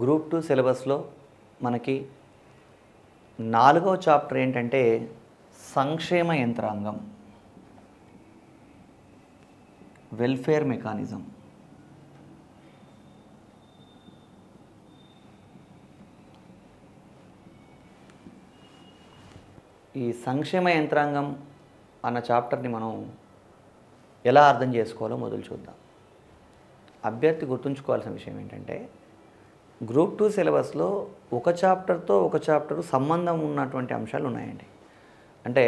group two సిలబస్లో మనకి నాలుగవ చాప్టర్ ఏంటంటే సంక్షేమ యంత్రాంగం వెల్ఫేర్ మెకానిజం ఈ సంక్షేమ యంత్రాంగం అన్న చాప్టర్ని మనం ఎలా అర్థం చేసుకోవాలో మొదలు చూద్దాం అభ్యర్థి గుర్తుంచుకోవాల్సిన విషయం ఏంటంటే గ్రూప్ టూ సిలబస్లో ఒక చాప్టర్తో ఒక చాప్టర్ సంబంధం ఉన్నటువంటి అంశాలు ఉన్నాయండి అంటే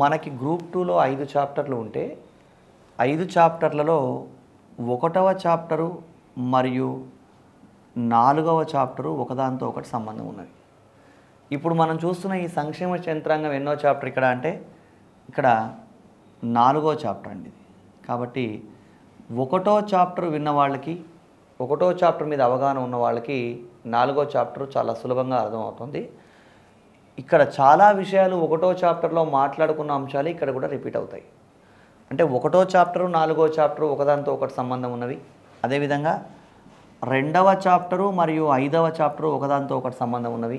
మనకి గ్రూప్ టూలో ఐదు చాప్టర్లు ఉంటే ఐదు చాప్టర్లలో ఒకటవ చాప్టరు మరియు నాలుగవ చాప్టరు ఒకదాంతో ఒకటి సంబంధం ఉన్నది ఇప్పుడు మనం చూస్తున్న ఈ సంక్షేమ యంత్రాంగం ఎన్నో చాప్టర్ ఇక్కడ అంటే ఇక్కడ నాలుగో చాప్టర్ అండి ఇది కాబట్టి ఒకటో చాప్టర్ విన్న వాళ్ళకి ఒకటో చాప్టర్ మీద అవగాహన ఉన్న వాళ్ళకి నాలుగో చాప్టర్ చాలా సులభంగా అర్థమవుతుంది ఇక్కడ చాలా విషయాలు ఒకటో చాప్టర్లో మాట్లాడుకున్న అంశాలు ఇక్కడ కూడా రిపీట్ అవుతాయి అంటే ఒకటో చాప్టరు నాలుగో చాప్టరు ఒకదానితో ఒకటి సంబంధం ఉన్నవి అదేవిధంగా రెండవ చాప్టరు మరియు ఐదవ చాప్టరు ఒకదానితో ఒకటి సంబంధం ఉన్నవి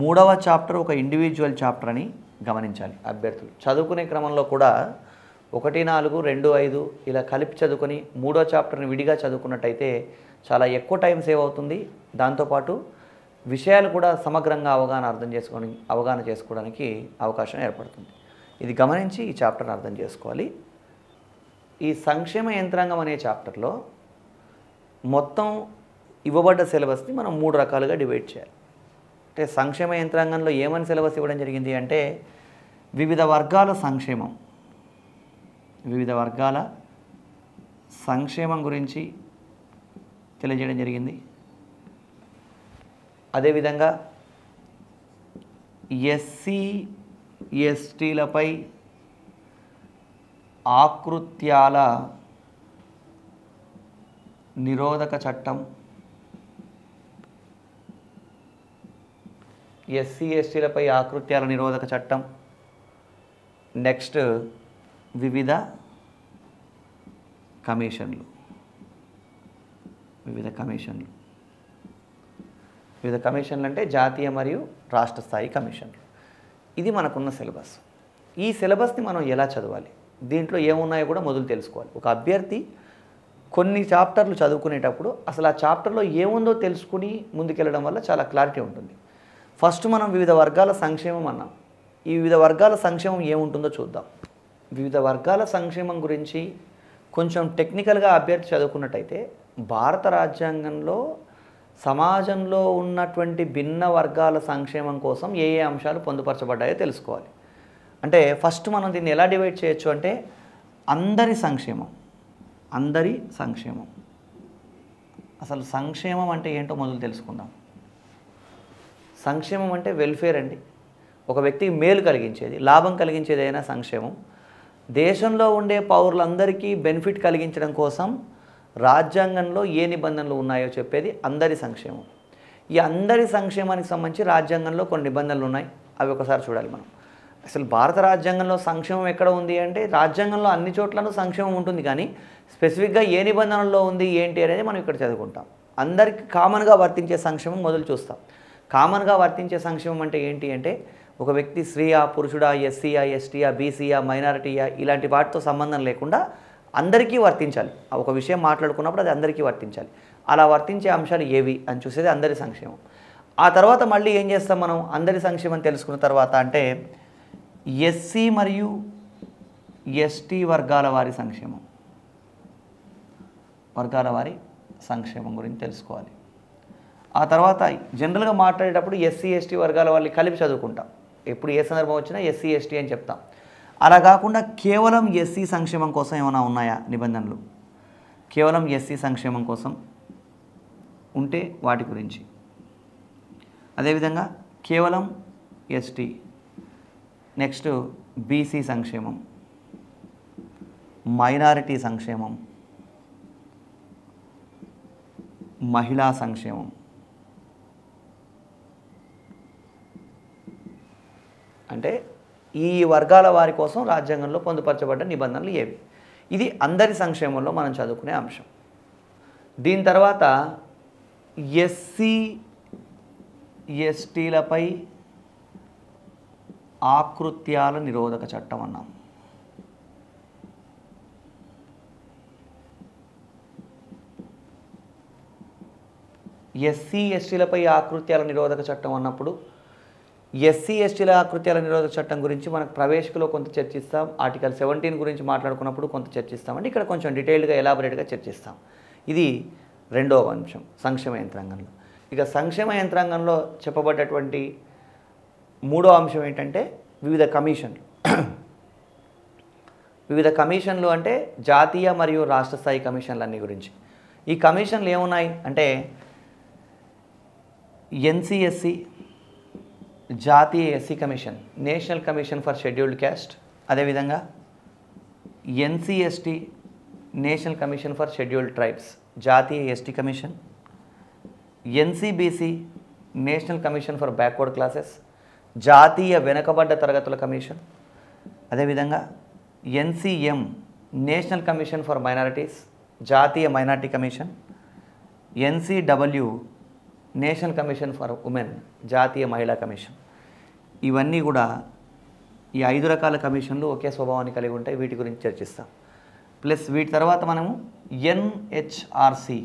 మూడవ చాప్టర్ ఒక ఇండివిజువల్ చాప్టర్ అని గమనించాలి అభ్యర్థులు చదువుకునే క్రమంలో కూడా ఒకటి నాలుగు రెండు ఐదు ఇలా కలిపి చదువుకొని మూడో చాప్టర్ని విడిగా చదువుకున్నట్టయితే చాలా ఎక్కువ టైం సేవ్ అవుతుంది దాంతోపాటు విషయాలు కూడా సమగ్రంగా అవగాహన అర్థం చేసుకొని అవగాహన చేసుకోవడానికి అవకాశం ఏర్పడుతుంది ఇది గమనించి ఈ చాప్టర్ని అర్థం చేసుకోవాలి ఈ సంక్షేమ యంత్రాంగం అనే చాప్టర్లో మొత్తం ఇవ్వబడ్డ సిలబస్ని మనం మూడు రకాలుగా డివైడ్ చేయాలి అంటే సంక్షేమ యంత్రాంగంలో ఏమని సిలబస్ ఇవ్వడం జరిగింది అంటే వివిధ వర్గాల సంక్షేమం వివిధ వర్గాల సంక్షేమం గురించి తెలియజేయడం జరిగింది అదేవిధంగా ఎస్సీ ఎస్టీలపై ఆకృత్యాల నిరోధక చట్టం ఎస్సీ ఎస్టీలపై ఆకృత్యాల నిరోధక చట్టం నెక్స్ట్ వివిధ కమిషన్లు వివిధ కమిషన్లు వివిధ కమిషన్లు అంటే జాతీయ మరియు రాష్ట్ర స్థాయి కమిషన్లు ఇది మనకున్న సిలబస్ ఈ సిలబస్ని మనం ఎలా చదవాలి దీంట్లో ఏమున్నాయో కూడా మొదలు తెలుసుకోవాలి ఒక అభ్యర్థి కొన్ని చాప్టర్లు చదువుకునేటప్పుడు అసలు ఆ చాప్టర్లో ఏముందో తెలుసుకుని ముందుకెళ్ళడం వల్ల చాలా క్లారిటీ ఉంటుంది ఫస్ట్ మనం వివిధ వర్గాల సంక్షేమం అన్నాం ఈ వివిధ వర్గాల సంక్షేమం ఏముంటుందో చూద్దాం వివిధ వర్గాల సంక్షేమం గురించి కొంచెం టెక్నికల్గా అభ్యర్థి చదువుకున్నట్టయితే భారత రాజ్యాంగంలో సమాజంలో ఉన్నటువంటి భిన్న వర్గాల సంక్షేమం కోసం ఏ ఏ అంశాలు పొందుపరచబడ్డాయో తెలుసుకోవాలి అంటే ఫస్ట్ మనం దీన్ని ఎలా డివైడ్ చేయొచ్చు అంటే అందరి సంక్షేమం అందరి సంక్షేమం అసలు సంక్షేమం అంటే ఏంటో మొదలు తెలుసుకుందాం సంక్షేమం అంటే వెల్ఫేర్ అండి ఒక వ్యక్తికి మేలు కలిగించేది లాభం కలిగించేది అయినా సంక్షేమం దేశంలో ఉండే పౌరులందరికీ బెనిఫిట్ కలిగించడం కోసం రాజ్యాంగంలో ఏ నిబంధనలు ఉన్నాయో చెప్పేది అందరి సంక్షేమం ఈ అందరి సంక్షేమానికి సంబంధించి రాజ్యాంగంలో కొన్ని నిబంధనలు ఉన్నాయి అవి ఒకసారి చూడాలి మనం అసలు భారత రాజ్యాంగంలో సంక్షేమం ఎక్కడ ఉంది అంటే రాజ్యాంగంలో అన్ని చోట్లను సంక్షేమం ఉంటుంది కానీ స్పెసిఫిక్గా ఏ నిబంధనల్లో ఉంది ఏంటి అనేది మనం ఇక్కడ చదువుకుంటాం అందరికీ కామన్గా వర్తించే సంక్షేమం మొదలు చూస్తాం కామన్గా వర్తించే సంక్షేమం అంటే ఏంటి అంటే ఒక వ్యక్తి స్త్రీయా పురుషుడా ఎస్సీయా ఎస్టీయా బీసీయా మైనారిటీయా ఇలాంటి వాటితో సంబంధం లేకుండా అందరికీ వర్తించాలి ఒక విషయం మాట్లాడుకున్నప్పుడు అది అందరికీ వర్తించాలి అలా వర్తించే అంశాలు ఏవి అని చూసేది అందరి సంక్షేమం ఆ తర్వాత మళ్ళీ ఏం చేస్తాం మనం అందరి సంక్షేమం తెలుసుకున్న తర్వాత అంటే ఎస్సీ మరియు ఎస్టీ వర్గాల వారి సంక్షేమం వర్గాల వారి సంక్షేమం గురించి తెలుసుకోవాలి ఆ తర్వాత జనరల్గా మాట్లాడేటప్పుడు ఎస్సీ ఎస్టీ వర్గాల వాళ్ళు కలిపి చదువుకుంటాం ఎప్పుడు ఏ సందర్భం వచ్చినా ఎస్సీ ఎస్టీ అని చెప్తాం అలా కాకుండా కేవలం ఎస్సీ సంక్షేమం కోసం ఏమైనా ఉన్నాయా నిబంధనలు కేవలం ఎస్సీ సంక్షేమం కోసం ఉంటే వాటి గురించి అదేవిధంగా కేవలం ఎస్టీ నెక్స్ట్ బీసీ సంక్షేమం మైనారిటీ సంక్షేమం మహిళా సంక్షేమం అంటే ఈ వర్గాల వారి కోసం రాజ్యాంగంలో పొందుపరచబడ్డ నిబంధనలు ఏవి ఇది అందరి సంక్షేమంలో మనం చదువుకునే అంశం దీని తర్వాత ఎస్సీ ఎస్టీలపై ఆకృత్యాల నిరోధక చట్టం అన్నాం ఎస్సీ ఎస్టీలపై ఆకృత్యాల నిరోధక చట్టం అన్నప్పుడు ఎస్సీ ఎస్టీల కృత్యాల నిరోధక చట్టం గురించి మనకు ప్రవేశకులో కొంత చర్చిస్తాం ఆర్టికల్ సెవెంటీన్ గురించి మాట్లాడుకున్నప్పుడు కొంత చర్చిస్తామండి ఇక్కడ కొంచెం డీటెయిల్డ్గా ఎలాబరేట్గా చర్చిస్తాం ఇది రెండవ అంశం సంక్షేమ యంత్రాంగంలో ఇక సంక్షేమ యంత్రాంగంలో చెప్పబడ్డటువంటి మూడో అంశం ఏంటంటే వివిధ కమిషన్లు వివిధ కమిషన్లు అంటే జాతీయ మరియు రాష్ట్ర స్థాయి కమిషన్లన్నీ గురించి ఈ కమిషన్లు ఏమున్నాయి అంటే ఎన్సిఎస్సి జాతీయ SC commission national commission for scheduled caste అదేవిధంగా NCST national commission for scheduled tribes జాతీయ ST commission NCBC national commission for backward classes జాతీయ వెనుకబడ్డ తరగతుల కమిషన్ అదేవిధంగా NCM national commission for minorities జాతీయ minority commission NCW national commission for women జాతీయ మహిళా commission ఇవన్నీ కూడా ఈ ఐదు రకాల కమిషన్లు ఒకే స్వభావాన్ని కలిగి ఉంటాయి వీటి గురించి చర్చిస్తాం ప్లస్ వీటి తర్వాత మనము NHRC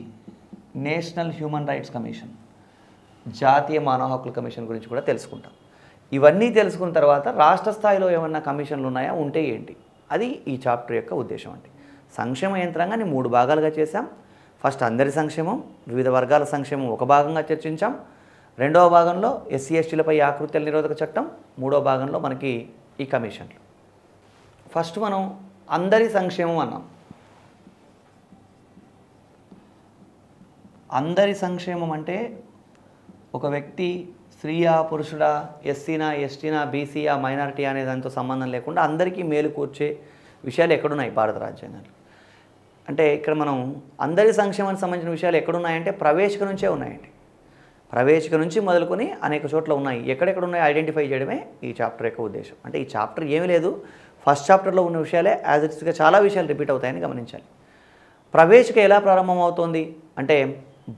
national human rights commission జాతీయ మానవ హక్కుల కమిషన్ గురించి కూడా తెలుసుకుంటాం ఇవన్నీ తెలుసుకున్న తర్వాత రాష్ట్ర స్థాయిలో ఏమన్నా కమిషన్లు ఉన్నాయా ఉంటే ఏంటి అది ఈ చాప్టర్ యొక్క ఉద్దేశం అండి సంక్షేమ యంత్రాంగాన్ని మూడు భాగాలుగా చేశాం ఫస్ట్ అందరి సంక్షేమం వివిధ వర్గాల సంక్షేమం ఒక భాగంగా చర్చించాం రెండవ భాగంలో ఎస్సీ ఎస్టీలపై ఆకృత్యాల నిరోధక చట్టం మూడో భాగంలో మనకి ఈ కమిషన్లు ఫస్ట్ మనం అందరి సంక్షేమం అన్నాం అందరి సంక్షేమం అంటే ఒక వ్యక్తి స్త్రీయా పురుషుడా ఎస్సీనా ఎస్టీనా బీసీయా మైనారిటీ అనే దానితో సంబంధం లేకుండా అందరికీ మేలు కూర్చే విషయాలు ఎక్కడున్నాయి భారత రాజ్యాంగాలు అంటే ఇక్కడ మనం అందరి సంక్షేమానికి సంబంధించిన విషయాలు ఎక్కడున్నాయంటే ప్రవేశిక నుంచే ఉన్నాయండి ప్రవేశిక నుంచి మొదలుకొని అనేక చోట్ల ఉన్నాయి ఎక్కడెక్కడ ఉన్నాయో ఐడెంటిఫై చేయడమే ఈ చాప్టర్ యొక్క ఉద్దేశం అంటే ఈ చాప్టర్ ఏమి లేదు ఫస్ట్ చాప్టర్లో ఉన్న విషయాలే యాజ్ ఇట్ ఇస్గా చాలా విషయాలు రిపీట్ అవుతాయని గమనించాలి ప్రవేశిక ఎలా ప్రారంభమవుతోంది అంటే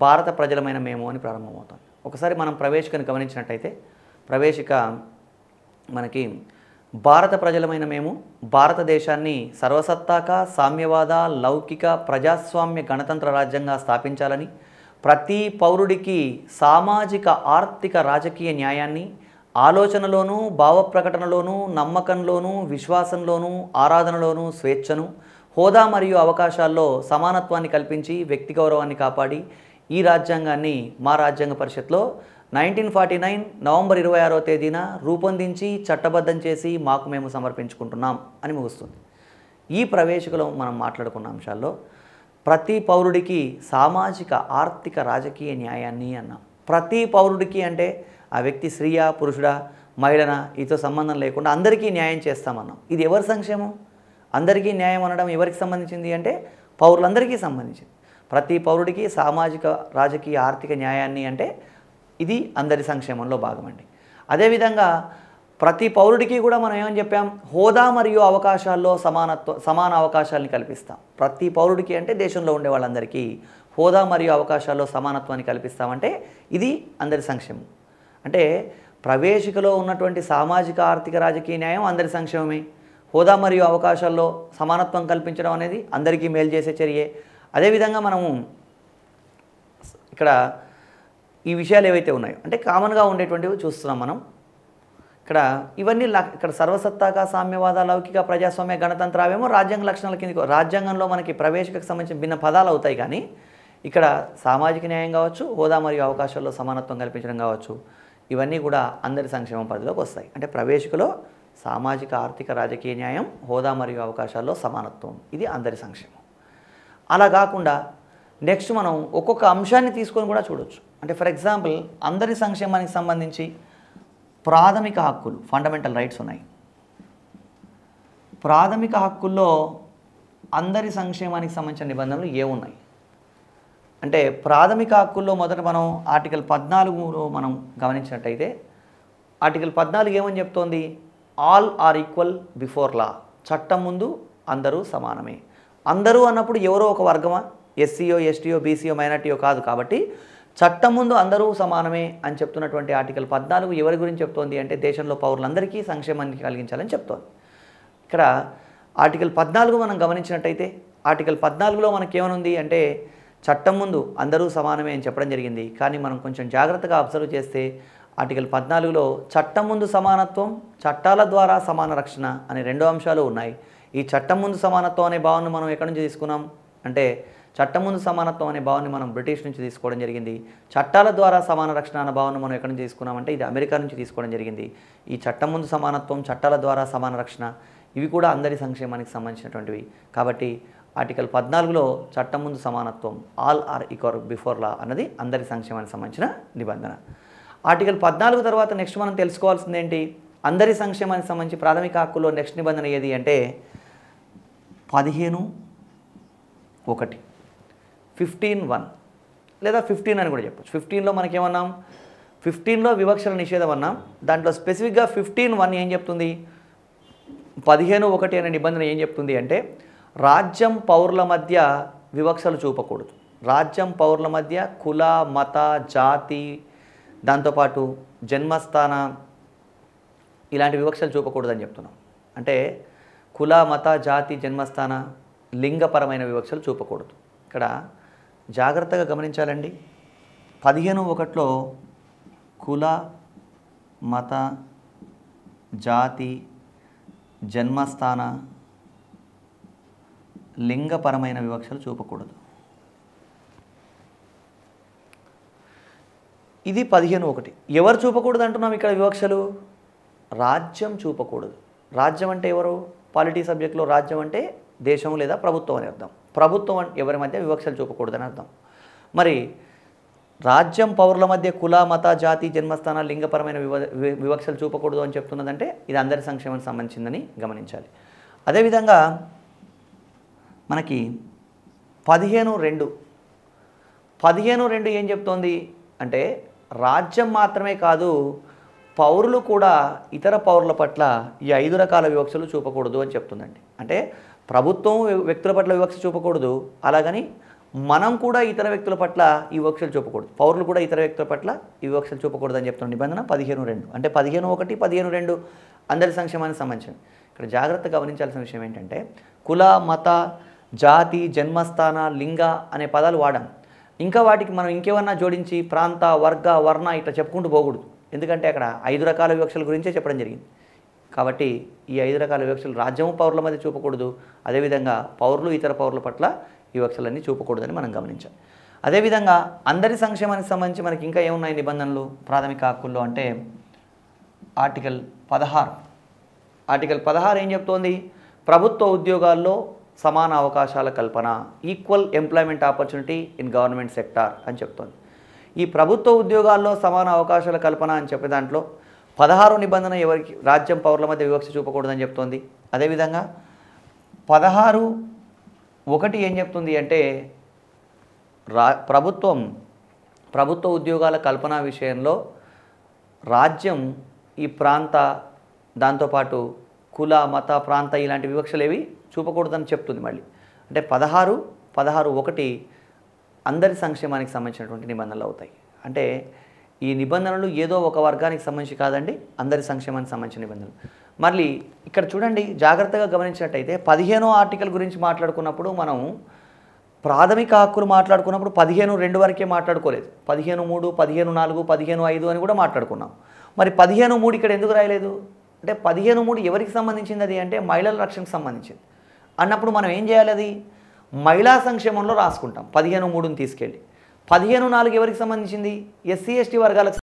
భారత ప్రజలమైన మేము అని ప్రారంభమవుతుంది ఒకసారి మనం ప్రవేశికను గమనించినట్టయితే ప్రవేశిక మనకి భారత ప్రజలమైన మేము భారతదేశాన్ని సర్వసత్తాక సామ్యవాద లౌకిక ప్రజాస్వామ్య గణతంత్ర రాజ్యంగా స్థాపించాలని ప్రతి పౌరుడికి సామాజిక ఆర్థిక రాజకీయ న్యాయాన్ని ఆలోచనలోనూ భావప్రకటనలోనూ నమ్మకంలోనూ విశ్వాసంలోనూ ఆరాధనలోనూ స్వేచ్ఛను హోదా మరియు అవకాశాల్లో సమానత్వాన్ని కల్పించి వ్యక్తి గౌరవాన్ని కాపాడి ఈ రాజ్యాంగాన్ని మా రాజ్యాంగ పరిషత్లో నైన్టీన్ ఫార్టీ నైన్ నవంబర్ ఇరవై ఆరో తేదీన రూపొందించి చట్టబద్ధం చేసి మాకు మేము సమర్పించుకుంటున్నాం అని ముగుస్తుంది ఈ ప్రవేశికలో మనం మాట్లాడుకున్న అంశాల్లో ప్రతి పౌరుడికి సామాజిక ఆర్థిక రాజకీయ న్యాయాన్ని అన్నాం ప్రతి పౌరుడికి అంటే ఆ వ్యక్తి స్త్రీయా పురుషుడా మహిళనా ఇతో సంబంధం లేకుండా అందరికీ న్యాయం చేస్తామన్నాం ఇది ఎవరి సంక్షేమం అందరికీ న్యాయం అనడం ఎవరికి సంబంధించింది అంటే పౌరులందరికీ సంబంధించింది ప్రతి పౌరుడికి సామాజిక రాజకీయ ఆర్థిక న్యాయాన్ని అంటే ఇది అందరి సంక్షేమంలో భాగమండి అదేవిధంగా ప్రతి పౌరుడికి కూడా మనం ఏమని చెప్పాం హోదా మరియు అవకాశాల్లో సమానత్వ సమాన అవకాశాలని కల్పిస్తాం ప్రతి పౌరుడికి అంటే దేశంలో ఉండే వాళ్ళందరికీ హోదా మరియు అవకాశాల్లో సమానత్వాన్ని కల్పిస్తామంటే ఇది అందరి సంక్షేమం అంటే ప్రవేశికలో ఉన్నటువంటి సామాజిక ఆర్థిక రాజకీయ న్యాయం అందరి సంక్షేమమే హోదా మరియు అవకాశాల్లో సమానత్వం కల్పించడం అనేది అందరికీ మేలు చేసే చర్యే అదేవిధంగా మనము ఇక్కడ ఈ విషయాలు ఏవైతే ఉన్నాయో అంటే కామన్గా ఉండేటువంటివి చూస్తున్నాం మనం ఇక్కడ ఇవన్నీ ఇక్కడ సర్వసత్తాక సామ్యవాద లౌకిక ప్రజాస్వామ్య అవేమో రాజ్యాంగ లక్షణాల కింద రాజ్యాంగంలో మనకి ప్రవేశకకు సంబంధించిన భిన్న పదాలు అవుతాయి కానీ ఇక్కడ సామాజిక న్యాయం కావచ్చు హోదా మరియు అవకాశాల్లో సమానత్వం కల్పించడం కావచ్చు ఇవన్నీ కూడా అందరి సంక్షేమ పరిధిలోకి వస్తాయి అంటే ప్రవేశకులో సామాజిక ఆర్థిక రాజకీయ న్యాయం హోదా మరియు అవకాశాల్లో సమానత్వం ఇది అందరి సంక్షేమం అలా కాకుండా నెక్స్ట్ మనం ఒక్కొక్క అంశాన్ని తీసుకొని కూడా చూడవచ్చు అంటే ఫర్ ఎగ్జాంపుల్ అందరి సంక్షేమానికి సంబంధించి ప్రాథమిక హక్కులు ఫండమెంటల్ రైట్స్ ఉన్నాయి ప్రాథమిక హక్కుల్లో అందరి సంక్షేమానికి సంబంధించిన నిబంధనలు ఏ ఉన్నాయి అంటే ప్రాథమిక హక్కుల్లో మొదట మనం ఆర్టికల్ పద్నాలుగులో మనం గమనించినట్టయితే ఆర్టికల్ పద్నాలుగు ఏమని చెప్తోంది all are equal before law చట్టం ముందు అందరూ సమానమే అందరూ అన్నప్పుడు ఎవరో ఒక వర్గమా ఎస్సీయో ఎస్టీయో బీసీయో మైనార్టీయో కాదు కాబట్టి చట్టం ముందు అందరూ సమానమే అని చెప్తున్నటువంటి ఆర్టికల్ పద్నాలుగు ఎవరి గురించి చెప్తోంది అంటే దేశంలో పౌరులందరికీ సంక్షేమాన్ని కలిగించాలని చెప్తోంది ఇక్కడ ఆర్టికల్ పద్నాలుగు మనం గమనించినట్టయితే ఆర్టికల్ పద్నాలుగులో మనకేమనుంది అంటే చట్టం ముందు అందరూ సమానమే అని చెప్పడం జరిగింది కానీ మనం కొంచెం జాగ్రత్తగా అబ్జర్వ్ చేస్తే ఆర్టికల్ పద్నాలుగులో చట్టం ముందు సమానత్వం చట్టాల ద్వారా సమాన రక్షణ అనే రెండు అంశాలు ఉన్నాయి ఈ చట్టం ముందు సమానత్వం అనే భావనను మనం ఎక్కడి నుంచి తీసుకున్నాం అంటే చట్టం ముందు సమానత్వం అనే భావాన్ని మనం బ్రిటిష్ నుంచి తీసుకోవడం జరిగింది చట్టాల ద్వారా సమాన రక్షణ అనే భావాన్ని మనం ఎక్కడి నుంచి తీసుకున్నామంటే ఇది అమెరికా నుంచి తీసుకోవడం జరిగింది ఈ చట్టం ముందు సమానత్వం చట్టాల ద్వారా సమాన రక్షణ ఇవి కూడా అందరి సంక్షేమానికి సంబంధించినటువంటివి కాబట్టి ఆర్టికల్ పద్నాలుగులో చట్టం ముందు సమానత్వం all are equal before law అన్నది అందరి సంక్షేమానికి సంబంధించిన నిబంధన ఆర్టికల్ పద్నాలుగు తర్వాత నెక్స్ట్ మనం తెలుసుకోవాల్సింది ఏంటి అందరి సంక్షేమానికి సంబంధించి ప్రాథమిక హక్కులో నెక్స్ట్ నిబంధన ఏది అంటే పదిహేను ఒకటి ఫిఫ్టీన్ వన్ లేదా ఫిఫ్టీన్ అని కూడా చెప్పచ్చు ఫిఫ్టీన్లో మనకేమన్నాం ఫిఫ్టీన్లో వివక్షల నిషేధం అన్నాం దాంట్లో స్పెసిఫిక్గా ఫిఫ్టీన్ వన్ ఏం చెప్తుంది పదిహేను ఒకటి అనే నిబంధన ఏం చెప్తుంది అంటే రాజ్యం పౌరుల మధ్య వివక్షలు చూపకూడదు రాజ్యం పౌరుల మధ్య కుల మత జాతి దాంతోపాటు జన్మస్థాన ఇలాంటి వివక్షలు చూపకూడదని చెప్తున్నాం అంటే కుల మత జాతి జన్మస్థాన లింగపరమైన వివక్షలు చూపకూడదు ఇక్కడ జాగ్రత్తగా గమనించాలండి పదిహేను ఒకటిలో కుల మత జాతి జన్మస్థాన లింగపరమైన వివక్షలు చూపకూడదు ఇది పదిహేను ఒకటి ఎవరు చూపకూడదు అంటున్నాం ఇక్కడ వివక్షలు రాజ్యం చూపకూడదు రాజ్యం అంటే ఎవరు పాలిటీ సబ్జెక్ట్లో రాజ్యం అంటే దేశం లేదా ప్రభుత్వం అని అర్థం ప్రభుత్వం ఎవరి మధ్య వివక్షలు చూపకూడదని అర్థం మరి రాజ్యం పౌరుల మధ్య కుల మత జాతి జన్మస్థాన లింగపరమైన వివ వివక్షలు చూపకూడదు అని చెప్తున్నదంటే ఇది అందరి సంక్షేమానికి సంబంధించిందని గమనించాలి అదేవిధంగా మనకి పదిహేను రెండు పదిహేను రెండు ఏం చెప్తోంది అంటే రాజ్యం మాత్రమే కాదు పౌరులు కూడా ఇతర పౌరుల పట్ల ఈ ఐదు రకాల వివక్షలు చూపకూడదు అని చెప్తుందండి అంటే ప్రభుత్వం వ్యక్తుల పట్ల వివక్ష చూపకూడదు అలాగని మనం కూడా ఇతర వ్యక్తుల పట్ల ఈ వివక్షలు చూపకూడదు పౌరులు కూడా ఇతర వ్యక్తుల పట్ల ఈ వివక్షలు చూపకూడదు అని చెప్తున్న నిబంధన పదిహేను రెండు అంటే పదిహేను ఒకటి పదిహేను రెండు అందరి సంక్షేమానికి సంబంధించింది ఇక్కడ జాగ్రత్త గమనించాల్సిన విషయం ఏంటంటే కుల మత జాతి జన్మస్థాన లింగ అనే పదాలు వాడాం ఇంకా వాటికి మనం ఇంకేమన్నా జోడించి ప్రాంత వర్గ వర్ణ ఇట్లా చెప్పుకుంటూ పోకూడదు ఎందుకంటే అక్కడ ఐదు రకాల వివక్షల గురించే చెప్పడం జరిగింది కాబట్టి ఈ ఐదు రకాల వివక్షలు రాజ్యము పౌరుల మధ్య చూపకూడదు అదేవిధంగా పౌరులు ఇతర పౌరుల పట్ల ఈ వివక్షలన్నీ చూపకూడదని మనం గమనించాలి అదేవిధంగా అందరి సంక్షేమానికి సంబంధించి మనకి ఇంకా ఏమున్నాయి నిబంధనలు ప్రాథమిక హక్కుల్లో అంటే ఆర్టికల్ పదహారు ఆర్టికల్ పదహారు ఏం చెప్తోంది ప్రభుత్వ ఉద్యోగాల్లో సమాన అవకాశాల కల్పన equal employment opportunity in government sector అని చెప్తోంది ఈ ప్రభుత్వ ఉద్యోగాల్లో సమాన అవకాశాల కల్పన అని చెప్పే దాంట్లో పదహారు నిబంధన ఎవరికి రాజ్యం పౌరుల మధ్య వివక్ష చూపకూడదని చెప్తోంది అదేవిధంగా పదహారు ఒకటి ఏం చెప్తుంది అంటే రా ప్రభుత్వం ప్రభుత్వ ఉద్యోగాల కల్పన విషయంలో రాజ్యం ఈ ప్రాంత దాంతోపాటు కుల మత ప్రాంత ఇలాంటి వివక్షలు ఏవి చూపకూడదని చెప్తుంది మళ్ళీ అంటే పదహారు పదహారు ఒకటి అందరి సంక్షేమానికి సంబంధించినటువంటి నిబంధనలు అవుతాయి అంటే ఈ నిబంధనలు ఏదో ఒక వర్గానికి సంబంధించి కాదండి అందరి సంక్షేమానికి సంబంధించిన నిబంధనలు మళ్ళీ ఇక్కడ చూడండి జాగ్రత్తగా గమనించినట్టయితే పదిహేనో ఆర్టికల్ గురించి మాట్లాడుకున్నప్పుడు మనం ప్రాథమిక హక్కులు మాట్లాడుకున్నప్పుడు పదిహేను రెండు వరకే మాట్లాడుకోలేదు పదిహేను మూడు పదిహేను నాలుగు పదిహేను ఐదు అని కూడా మాట్లాడుకున్నాం మరి పదిహేను మూడు ఇక్కడ ఎందుకు రాయలేదు అంటే పదిహేను మూడు ఎవరికి సంబంధించింది అది అంటే మహిళల రక్షణకు సంబంధించింది అన్నప్పుడు మనం ఏం చేయాలి అది మహిళా సంక్షేమంలో రాసుకుంటాం పదిహేను మూడుని తీసుకెళ్ళి పదిహేను నాలుగు ఎవరికి సంబంధించింది ఎస్సీ ఎస్టీ వర్గాలకు